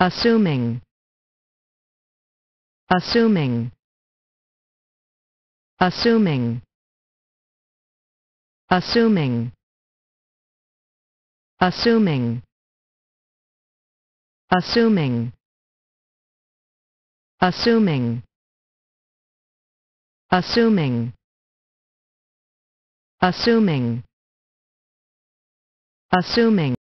assuming assuming assuming assuming assuming assuming assuming assuming assuming assuming